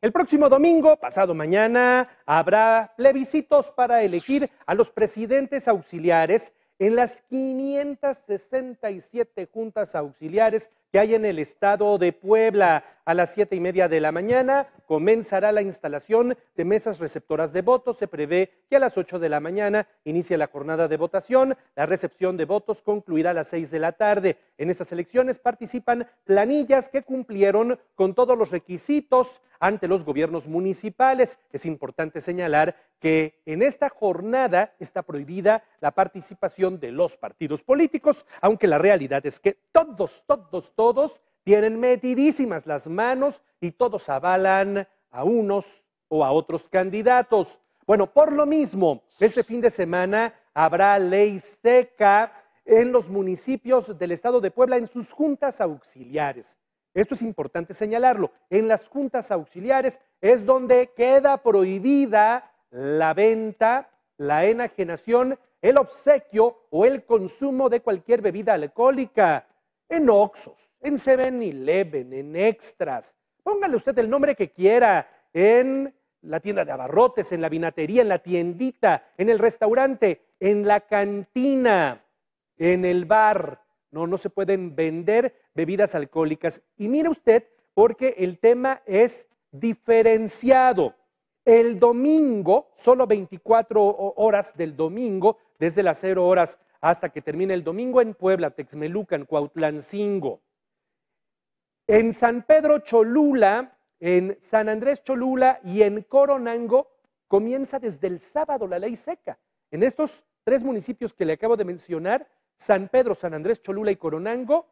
El próximo domingo, pasado mañana, habrá plebiscitos para elegir a los presidentes auxiliares en las 567 juntas auxiliares que hay en el estado de Puebla. A las siete y media de la mañana comenzará la instalación de mesas receptoras de votos. Se prevé que a las ocho de la mañana inicie la jornada de votación. La recepción de votos concluirá a las seis de la tarde. En estas elecciones participan planillas que cumplieron con todos los requisitos ante los gobiernos municipales. Es importante señalar que en esta jornada está prohibida la participación de los partidos políticos, aunque la realidad es que todos, todos, todos tienen metidísimas las manos y todos avalan a unos o a otros candidatos. Bueno, por lo mismo, este fin de semana habrá ley seca en los municipios del estado de Puebla en sus juntas auxiliares. Esto es importante señalarlo. En las juntas auxiliares es donde queda prohibida la venta, la enajenación, el obsequio o el consumo de cualquier bebida alcohólica en Oxos, en 7-Eleven, en Extras, póngale usted el nombre que quiera, en la tienda de abarrotes, en la vinatería, en la tiendita, en el restaurante, en la cantina, en el bar. No, no se pueden vender bebidas alcohólicas. Y mire usted, porque el tema es diferenciado. El domingo, solo 24 horas del domingo, desde las 0 horas hasta que termine el domingo en Puebla, Texmelucan, Cuautlancingo. En San Pedro Cholula, en San Andrés Cholula y en Coronango comienza desde el sábado la ley seca. En estos tres municipios que le acabo de mencionar, San Pedro, San Andrés Cholula y Coronango,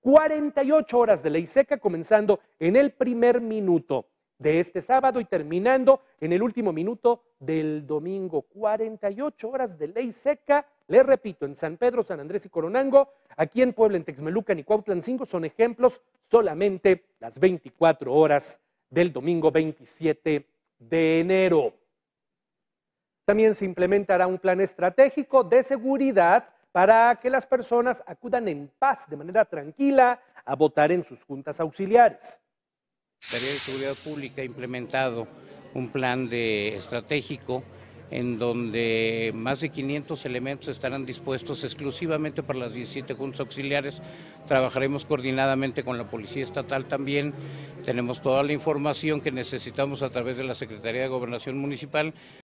48 horas de ley seca comenzando en el primer minuto de este sábado y terminando en el último minuto del domingo. 48 horas de ley seca, le repito, en San Pedro, San Andrés y Coronango, aquí en Puebla, en Texmelucan y Cuautlan 5 son ejemplos solamente las 24 horas del domingo 27 de enero. También se implementará un plan estratégico de seguridad para que las personas acudan en paz, de manera tranquila, a votar en sus juntas auxiliares. Secretaría de Seguridad Pública ha implementado un plan de estratégico en donde más de 500 elementos estarán dispuestos exclusivamente para las 17 juntas auxiliares. Trabajaremos coordinadamente con la Policía Estatal también. Tenemos toda la información que necesitamos a través de la Secretaría de Gobernación Municipal.